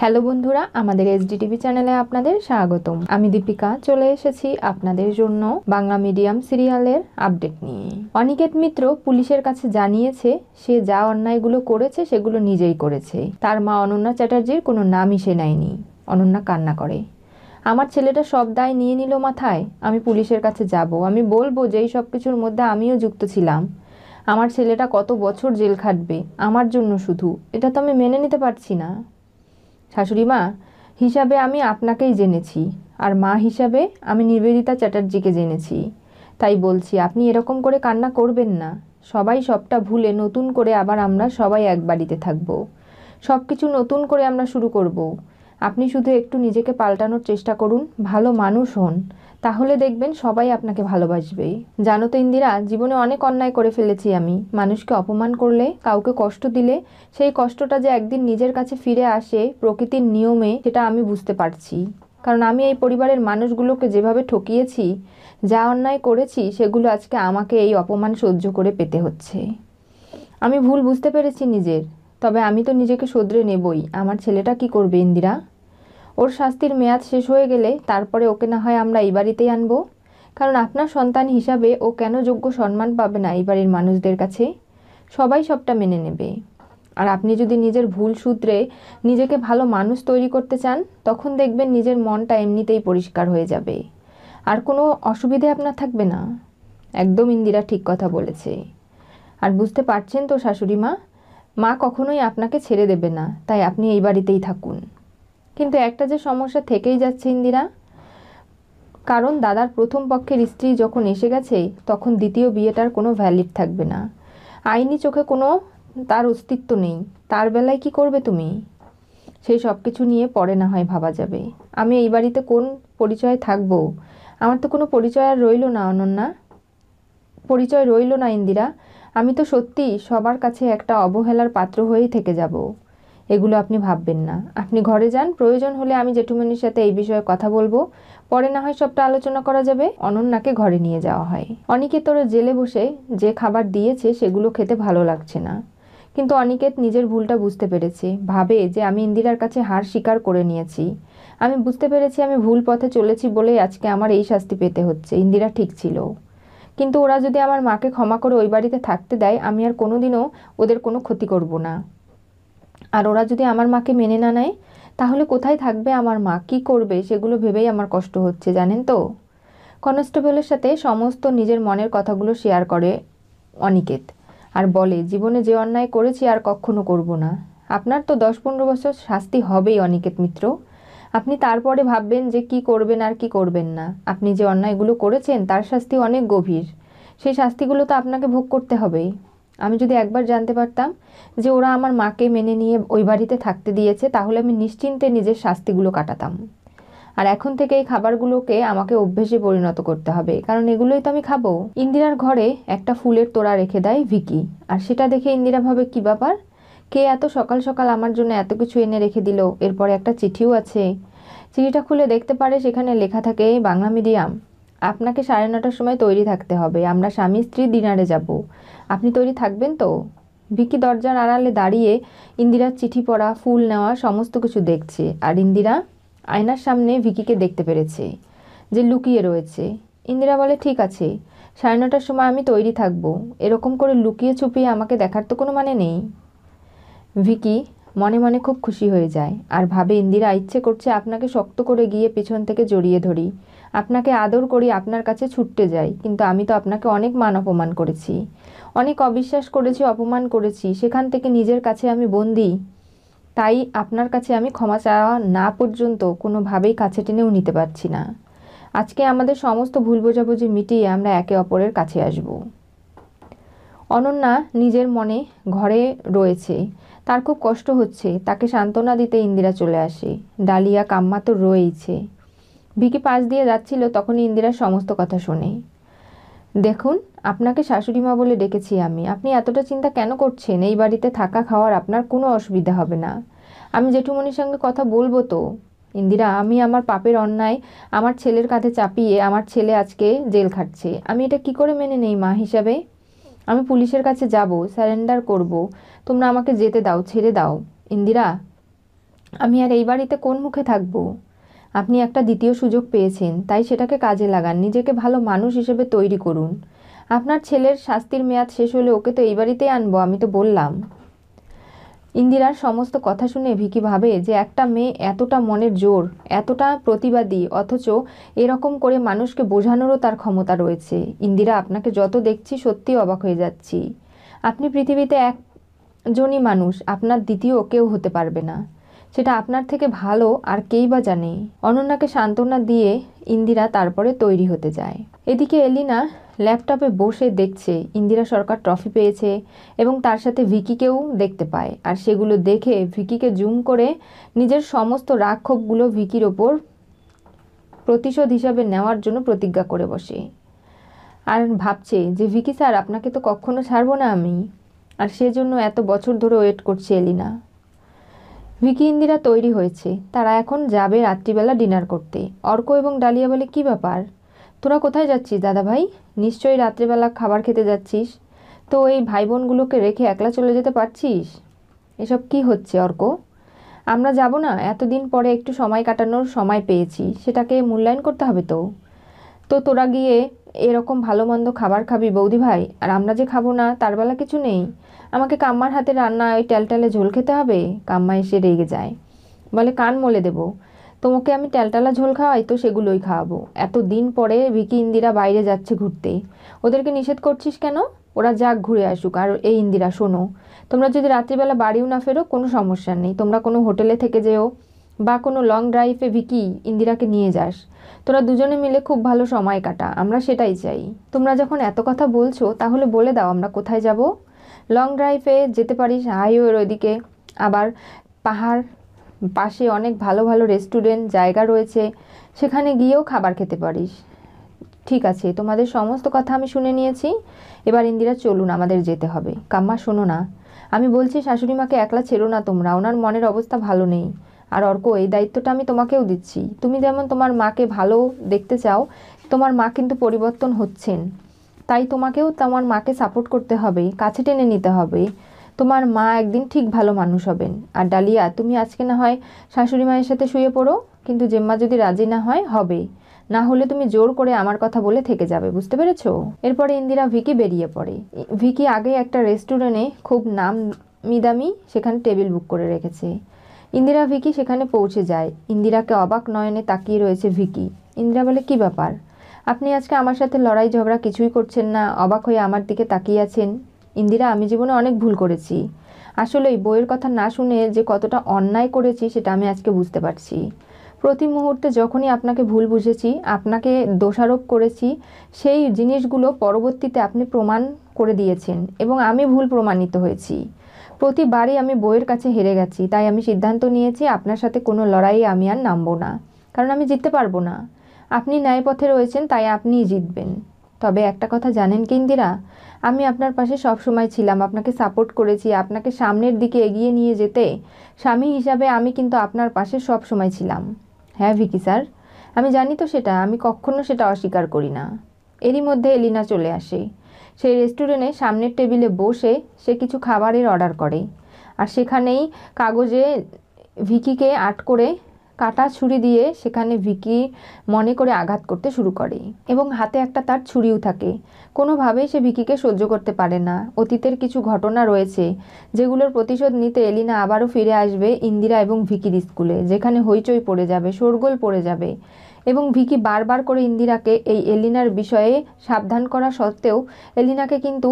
hello বন্ধুরা আমাদের TV চ্যানেলে আপনাদের স্বাগতম আমি দীপিকা চলে এসেছি আপনাদের জন্য বাংলা মিডিয়াম সিরিয়ালের আপডেট নিয়ে অনিকেত মিত্র পুলিশের কাছে জানিয়েছে সে যা অন্যায়গুলো করেছে সেগুলো নিজেই করেছে তার মা অনন্যা চ্যাটার্জির কোনো নামই সে নেয়নি অনন্যা কান্না করে আমার ছেলেটা সব দায় নিয়ে নিল মাথায় আমি পুলিশের কাছে যাব আমি বলবো যে এই সব কিছুর মধ্যে আমিও যুক্ত ছিলাম আমার ছেলেটা কত বছর জেল খাটবে আমার জন্য শুধু এটা তো আমি মেনে নিতে পারছি না শাশুড়ি মা হিসাবে আমি আপনাকেই জেনেছি আর মা হিসাবে আমি নিবেদিতা চ্যাটার্জিকে জেনেছি তাই বলছি আপনি এরকম করে কান্না করবেন না সবাই সবটা ভুলে নতুন করে আবার আমরা সবাই এক বাড়িতে থাকবো সব কিছু নতুন করে আমরা শুরু করবো আপনি শুধু একটু নিজেকে পাল্টানোর চেষ্টা করুন ভালো মানুষ হন তাহলে দেখবেন সবাই আপনাকে ভালোবাসবেই জানো তো ইন্দিরা জীবনে অনেক অন্যায় করে ফেলেছি আমি মানুষকে অপমান করলে কাউকে কষ্ট দিলে সেই কষ্টটা যে একদিন নিজের কাছে ফিরে আসে প্রকৃতির নিয়মে সেটা আমি বুঝতে পারছি কারণ আমি এই পরিবারের মানুষগুলোকে যেভাবে ঠকিয়েছি যা অন্যায় করেছি সেগুলো আজকে আমাকে এই অপমান সহ্য করে পেতে হচ্ছে আমি ভুল বুঝতে পেরেছি নিজের তবে আমি তো নিজেকে শোধরে নেবই আমার ছেলেটা কি করবে ইন্দিরা ওর শাস্তির মেয়াদ শেষ হয়ে গেলে তারপরে ওকে না হয় আমরা এই বাড়িতেই আনবো কারণ আপনার সন্তান হিসাবে ও কেন যোগ্য সম্মান পাবে না এই বাড়ির মানুষদের কাছে সবাই সবটা মেনে নেবে আর আপনি যদি নিজের ভুল সূত্রে নিজেকে ভালো মানুষ তৈরি করতে চান তখন দেখবেন নিজের মনটা এমনিতেই পরিষ্কার হয়ে যাবে আর কোনো অসুবিধে আপনার থাকবে না একদম ইন্দিরা ঠিক কথা বলেছে আর বুঝতে পারছেন তো শাশুড়ি মা মা কখনোই আপনাকে ছেড়ে দেবে না তাই আপনি এই বাড়িতেই থাকুন কিন্তু একটা যে সমস্যা থেকেই যাচ্ছে ইন্দিরা কারণ দাদার প্রথম পক্ষের স্ত্রী যখন এসে গেছে তখন দ্বিতীয় বিয়েটার কোনো ভ্যালিড থাকবে না আইনি চোখে কোনো তার অস্তিত্ব নেই তার বেলায় কি করবে তুমি সেই সব কিছু নিয়ে পরে না হয় ভাবা যাবে আমি এই বাড়িতে কোন পরিচয় থাকব আমার তো কোনো পরিচয় আর রইল না অনন্যা পরিচয় রইল না ইন্দিরা আমি তো সত্যি সবার কাছে একটা অবহেলার পাত্র হয়েই থেকে যাব এগুলো আপনি ভাববেন না আপনি ঘরে যান প্রয়োজন হলে আমি জেঠুমনির সাথে এই বিষয়ে কথা বলবো পরে না হয় সবটা আলোচনা করা যাবে অনন্যাকে ঘরে নিয়ে যাওয়া হয় অনিকেত ওরা জেলে বসে যে খাবার দিয়েছে সেগুলো খেতে ভালো লাগছে না কিন্তু অনিকেত নিজের ভুলটা বুঝতে পেরেছে ভাবে যে আমি ইন্দিরার কাছে হার স্বীকার করে নিয়েছি আমি বুঝতে পেরেছি আমি ভুল পথে চলেছি বলেই আজকে আমার এই শাস্তি পেতে হচ্ছে ইন্দিরা ঠিক ছিল কিন্তু ওরা যদি আমার মাকে ক্ষমা করে ওই বাড়িতে থাকতে দেয় আমি আর কোনোদিনও ওদের কোনো ক্ষতি করব না আর ওরা যদি আমার মাকে মেনে না নেয় তাহলে কোথায় থাকবে আমার মা কী করবে সেগুলো ভেবেই আমার কষ্ট হচ্ছে জানেন তো কনস্টেবলের সাথে সমস্ত নিজের মনের কথাগুলো শেয়ার করে অনিকেত আর বলে জীবনে যে অন্যায় করেছি আর কখনো করব না আপনার তো দশ পনেরো বছর শাস্তি হবেই অনিকেত মিত্র আপনি তারপরে ভাববেন যে কি করবেন আর কি করবেন না আপনি যে অন্যায়গুলো করেছেন তার শাস্তি অনেক গভীর সেই শাস্তিগুলো তো আপনাকে ভোগ করতে হবেই আমি যদি একবার জানতে পারতাম যে ওরা আমার মাকে মেনে নিয়ে ওই বাড়িতে থাকতে দিয়েছে তাহলে আমি নিশ্চিন্তে নিজের শাস্তিগুলো কাটাতাম আর এখন থেকে এই খাবারগুলোকে আমাকে অভ্যেসে পরিণত করতে হবে কারণ এগুলোই তো আমি খাবো ইন্দিরার ঘরে একটা ফুলের তোড়া রেখে দেয় ভিকি আর সেটা দেখে ইন্দিরা ভাবে কী ব্যাপার কে এত সকাল সকাল আমার জন্য এত কিছু এনে রেখে দিল এরপরে একটা চিঠিও আছে চিঠিটা খুলে দেখতে পারে সেখানে লেখা থাকে বাংলা মিডিয়াম আপনাকে সাড়ে নটার সময় তৈরি থাকতে হবে আমরা স্বামী স্ত্রী ডিনারে যাব আপনি তৈরি থাকবেন তো ভিকি দরজার আড়ালে দাঁড়িয়ে ইন্দিরার চিঠি পড়া ফুল নেওয়া সমস্ত কিছু দেখছে আর ইন্দিরা আয়নার সামনে ভিকিকে দেখতে পেরেছে যে লুকিয়ে রয়েছে ইন্দিরা বলে ঠিক আছে সাড়ে নটার সময় আমি তৈরি থাকবো এরকম করে লুকিয়ে ছুপিয়ে আমাকে দেখার তো কোনো মানে নেই ভিকি মনে মনে খুব খুশি হয়ে যায় আর ভাবে ইন্দিরা ইচ্ছে করছে আপনাকে শক্ত করে গিয়ে পেছন থেকে জড়িয়ে ধরি আপনাকে আদর করি আপনার কাছে ছুটতে যাই কিন্তু আমি তো আপনাকে অনেক মান অপমান করেছি অনেক অবিশ্বাস করেছি অপমান করেছি সেখান থেকে নিজের কাছে আমি বন্দি তাই আপনার কাছে আমি ক্ষমা চাওয়া না পর্যন্ত কোনোভাবেই কাছে টেনেও নিতে পারছি না আজকে আমাদের সমস্ত ভুল বোঝাবুঝি মিটিয়ে আমরা একে অপরের কাছে আসবো অনন্যা নিজের মনে ঘরে রয়েছে তার খুব কষ্ট হচ্ছে তাকে সান্ত্বনা দিতে ইন্দিরা চলে আসে ডালিয়া কাম্মা তো রয়েইছে ভিকি পাশ দিয়ে যাচ্ছিল তখনই ইন্দিরার সমস্ত কথা শোনে দেখুন আপনাকে শাশুড়ি মা বলে ডেকেছি আমি আপনি এতটা চিন্তা কেন করছেন এই বাড়িতে থাকা খাওয়ার আপনার কোনো অসুবিধা হবে না আমি জেঠুমণির সঙ্গে কথা বলবো তো ইন্দিরা আমি আমার পাপের অন্যায় আমার ছেলের কাঁধে চাপিয়ে আমার ছেলে আজকে জেল খাটছে আমি এটা কি করে মেনে নেই মা হিসাবে আমি পুলিশের কাছে যাব স্যারেন্ডার করব তোমরা আমাকে যেতে দাও ছেড়ে দাও ইন্দিরা আমি আর এই বাড়িতে কোন মুখে থাকব আপনি একটা দ্বিতীয় সুযোগ পেয়েছেন তাই সেটাকে কাজে লাগান নিজেকে ভালো মানুষ হিসেবে তৈরি করুন আপনার ছেলের শাস্তির মেয়াদ শেষ হলে ওকে তো এই বাড়িতেই আনবো আমি তো বললাম ইন্দিরার সমস্ত কথা শুনে ভিকি ভাবে যে একটা মেয়ে এতটা মনের জোর এতটা প্রতিবাদী অথচ এরকম করে মানুষকে বোঝানোরও তার ক্ষমতা রয়েছে ইন্দিরা আপনাকে যত দেখছি সত্যি অবাক হয়ে যাচ্ছি আপনি পৃথিবীতে একজনই মানুষ আপনার দ্বিতীয় কেউ হতে পারবে না সেটা আপনার থেকে ভালো আর কেই বা জানে অনন্যাকে সান্ত্বনা দিয়ে ইন্দিরা তারপরে তৈরি হতে যায় এদিকে এলিনা ল্যাপটপে বসে দেখছে ইন্দিরা সরকার ট্রফি পেয়েছে এবং তার সাথে ভিকিকেও দেখতে পায় আর সেগুলো দেখে ভিকিকে জুম করে নিজের সমস্ত রাক্ষোভগুলো ভিকির ওপর প্রতিশোধ হিসাবে নেওয়ার জন্য প্রতিজ্ঞা করে বসে আর ভাবছে যে ভিকি স্যার আপনাকে তো কখনো ছাড়বো না আমি আর সেজন্য এত বছর ধরে ওয়েট করছে এলিনা ভিকি ইন্দিরা তৈরি হয়েছে তারা এখন যাবে রাত্রিবেলা ডিনার করতে অর্ক এবং ডালিয়া বলে কি ব্যাপার তোরা কোথায় যাচ্ছিস দাদা ভাই নিশ্চয়ই রাত্রিবেলা খাবার খেতে যাচ্ছিস তো এই ভাই বোনগুলোকে রেখে একলা চলে যেতে পারছিস এসব কি হচ্ছে অর্ক আমরা যাব না এতদিন পরে একটু সময় কাটানোর সময় পেয়েছি সেটাকে মূল্যায়ন করতে হবে তো তো তোরা গিয়ে এরকম ভালো মন্দ খাবার খাবি বৌদি ভাই আর আমরা যে খাবো না তার বেলা কিছু নেই আমাকে কাম্মার হাতে রান্না ওই ট্যালটালে ঝোল খেতে হবে কাম্মা এসে রেগে যায় বলে কান মলে দেবো তোমাকে আমি টেলটালা ঝোল খাওয়াই তো সেগুলোই খাওয়াবো এত দিন পরে ভিকি ইন্দিরা বাইরে যাচ্ছে ঘুরতে ওদেরকে নিষেধ করছিস কেন ওরা যাক ঘুরে আসুক আর এই ইন্দিরা শোনো তোমরা যদি রাত্রিবেলা বাড়িও না ফেরো কোনো সমস্যা নেই তোমরা কোনো হোটেলে থেকে যেও বা কোনো লং ড্রাইভে ভিকি ইন্দিরাকে নিয়ে যাস তোরা দুজনে মিলে খুব ভালো সময় কাটা আমরা সেটাই চাই তোমরা যখন এত কথা বলছো তাহলে বলে দাও আমরা কোথায় যাব লং ড্রাইভে যেতে পারিস হাইওয়ের ওইদিকে আবার পাহাড় পাশে অনেক ভালো ভালো রেস্টুরেন্ট জায়গা রয়েছে সেখানে গিয়েও খাবার খেতে পারিস ঠিক আছে তোমাদের সমস্ত কথা আমি শুনে নিয়েছি এবার ইন্দিরা চলুন আমাদের যেতে হবে কাম্মা শোনো না আমি বলছি শাশুড়িমাকে একলা ছেড়ো না তোমরা ওনার মনের অবস্থা ভালো নেই আর অর্ক এই দায়িত্বটা আমি তোমাকেও দিচ্ছি তুমি যেমন তোমার মাকে ভালো দেখতে চাও তোমার মা কিন্তু পরিবর্তন হচ্ছেন তাই তোমাকেও তোমার মাকে সাপোর্ট করতে হবে কাছে টেনে নিতে হবে তোমার মা একদিন ঠিক ভালো মানুষ হবেন আর ডালিয়া তুমি আজকে না হয় শাশুড়ি মায়ের সাথে শুয়ে পড়ো কিন্তু জেম্মা যদি রাজি না হয় হবে না হলে তুমি জোর করে আমার কথা বলে থেকে যাবে বুঝতে পেরেছো এরপরে ইন্দিরা ভিকি বেরিয়ে পড়ে ভিকি আগে একটা রেস্টুরেন্টে খুব নাম মিদামি সেখানে টেবিল বুক করে রেখেছে ইন্দিরা ভিকি সেখানে পৌঁছে যায় ইন্দিরাকে অবাক নয়নে তাকিয়ে রয়েছে ভিকি ইন্দিরা বলে কি ব্যাপার আপনি আজকে আমার সাথে লড়াই ঝগড়া কিছুই করছেন না অবাক হয়ে আমার দিকে তাকিয়ে আছেন ইন্দিরা আমি জীবনে অনেক ভুল করেছি আসলে এই বইয়ের কথা না শুনে যে কতটা অন্যায় করেছি সেটা আমি আজকে বুঝতে পারছি প্রতি মুহূর্তে যখনই আপনাকে ভুল বুঝেছি আপনাকে দোষারোপ করেছি সেই জিনিসগুলো পরবর্তীতে আপনি প্রমাণ করে দিয়েছেন এবং আমি ভুল প্রমাণিত হয়েছি প্রতিবারই আমি বইয়ের কাছে হেরে গেছি তাই আমি সিদ্ধান্ত নিয়েছি আপনার সাথে কোনো লড়াই আমি আর নামবো না কারণ আমি জিততে পারবো না আপনি ন্যায় পথে রয়েছেন তাই আপনিই জিতবেন তবে একটা কথা জানেন কি ইন্দিরা আমি আপনার পাশে সবসময় ছিলাম আপনাকে সাপোর্ট করেছি আপনাকে সামনের দিকে এগিয়ে নিয়ে যেতে স্বামী হিসাবে আমি কিন্তু আপনার পাশে সবসময় ছিলাম হ্যাঁ ভিকি স্যার আমি জানি তো সেটা আমি কখনও সেটা অস্বীকার করি না এরই মধ্যে এলিনা চলে আসে সেই রেস্টুরেন্টে সামনের টেবিলে বসে সে কিছু খাবারের অর্ডার করে আর সেখানেই কাগজে ভিকিকে আট করে কাটা ছুরি দিয়ে সেখানে ভিকি মনে করে আঘাত করতে শুরু করে এবং হাতে একটা তার ছুরিও থাকে কোনোভাবেই সে ভিকিকে সহ্য করতে পারে না অতীতের কিছু ঘটনা রয়েছে যেগুলোর প্রতিশোধ নিতে এলিনা আবারও ফিরে আসবে ইন্দিরা এবং ভিকির স্কুলে যেখানে হইচই পড়ে যাবে শোরগোল পড়ে যাবে এবং ভিকি বারবার করে ইন্দিরাকে এই এলিনার বিষয়ে সাবধান করা সত্ত্বেও এলিনাকে কিন্তু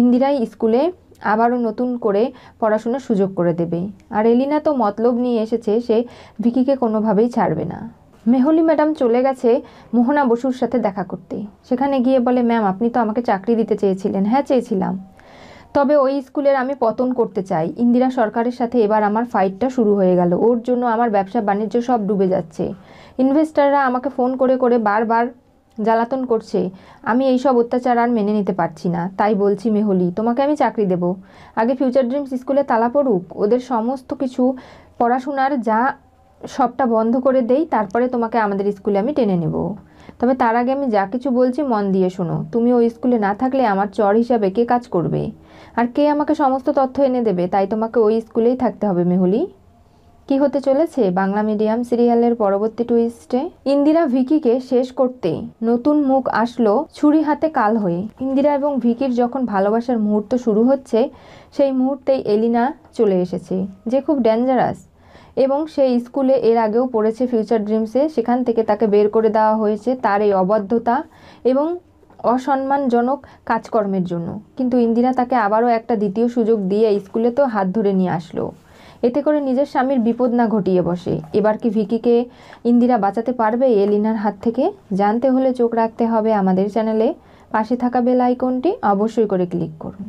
ইন্দিরাই স্কুলে আবারও নতুন করে পড়াশোনার সুযোগ করে দেবে আর এলিনা তো মতলব নিয়ে এসেছে সে ভিকিকে কোনোভাবেই ছাড়বে না মেহলি ম্যাডাম চলে গেছে মোহনা বসুর সাথে দেখা করতে সেখানে গিয়ে বলে ম্যাম আপনি তো আমাকে চাকরি দিতে চেয়েছিলেন হ্যাঁ চেয়েছিলাম তবে ওই স্কুলের আমি পতন করতে চাই ইন্দিরা সরকারের সাথে এবার আমার ফাইটটা শুরু হয়ে গেল ওর জন্য আমার ব্যবসা বাণিজ্য সব ডুবে যাচ্ছে ইনভেস্টাররা আমাকে ফোন করে করে বারবার জ্বালাতন করছে আমি এই সব অত্যাচার আর মেনে নিতে পারছি না তাই বলছি মেহলি তোমাকে আমি চাকরি দেব আগে ফিউচার ড্রিমস স্কুলে তালা পড়ুক ওদের সমস্ত কিছু পড়াশোনার যা সবটা বন্ধ করে দেই তারপরে তোমাকে আমাদের স্কুলে আমি টেনে নেব তবে তার আগে আমি যা কিছু বলছি মন দিয়ে শোনো তুমি ওই স্কুলে না থাকলে আমার চর হিসাবে কে কাজ করবে আর কে আমাকে সমস্ত তথ্য এনে দেবে তাই তোমাকে ওই স্কুলেই থাকতে হবে মেহুলি কি হতে চলেছে বাংলা মিডিয়াম সিরিয়ালের পরবর্তী টুইস্টে ইন্দিরা ভিকিকে শেষ করতেই নতুন মুখ আসলো ছুরি হাতে কাল হয়ে ইন্দিরা এবং ভিকির যখন ভালোবাসার মুহূর্ত শুরু হচ্ছে সেই মুহূর্তেই এলিনা চলে এসেছে যে খুব ডেঞ্জারাস এবং সেই স্কুলে এর আগেও পড়েছে ফিউচার ড্রিমসে সেখান থেকে তাকে বের করে দেওয়া হয়েছে তার এই অবাধ্যতা এবং অসম্মানজনক কাজকর্মের জন্য কিন্তু ইন্দিরা তাকে আবারও একটা দ্বিতীয় সুযোগ দিয়ে স্কুলে তো হাত ধরে নিয়ে আসলো এতে করে নিজের স্বামীর বিপদ না ঘটিয়ে বসে এবার কি ভিকিকে ইন্দিরা বাঁচাতে পারবে এলিনার হাত থেকে জানতে হলে চোখ রাখতে হবে আমাদের চ্যানেলে পাশে থাকা বেল আইকনটি অবশ্যই করে ক্লিক করুন